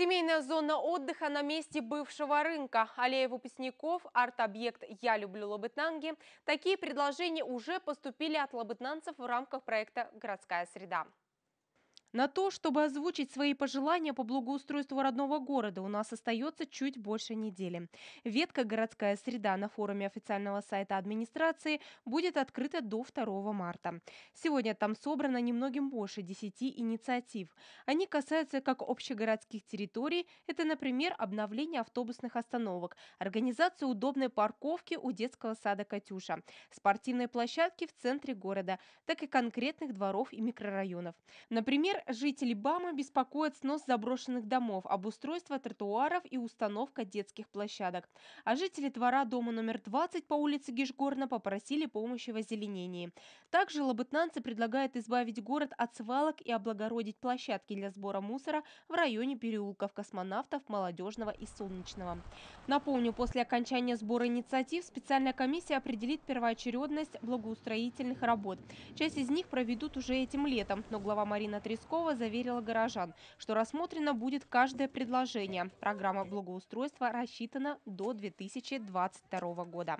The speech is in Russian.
Семейная зона отдыха на месте бывшего рынка. Аллея выпускников, арт-объект «Я люблю Лабытнанги». Такие предложения уже поступили от лабытнанцев в рамках проекта «Городская среда». На то, чтобы озвучить свои пожелания по благоустройству родного города, у нас остается чуть больше недели. Ветка «Городская среда» на форуме официального сайта администрации будет открыта до 2 марта. Сегодня там собрано немногим больше 10 инициатив. Они касаются как общегородских территорий, это, например, обновление автобусных остановок, организация удобной парковки у детского сада «Катюша», спортивной площадки в центре города, так и конкретных дворов и микрорайонов. Например, жители БАМа беспокоят снос заброшенных домов, обустройство тротуаров и установка детских площадок. А жители двора дома номер 20 по улице Гишгорна попросили помощи в озеленении. Также лабытнанцы предлагают избавить город от свалок и облагородить площадки для сбора мусора в районе переулков космонавтов, молодежного и солнечного. Напомню, после окончания сбора инициатив специальная комиссия определит первоочередность благоустроительных работ. Часть из них проведут уже этим летом, но глава Марина Трескова Лескова заверила горожан, что рассмотрено будет каждое предложение. Программа благоустройства рассчитана до 2022 года.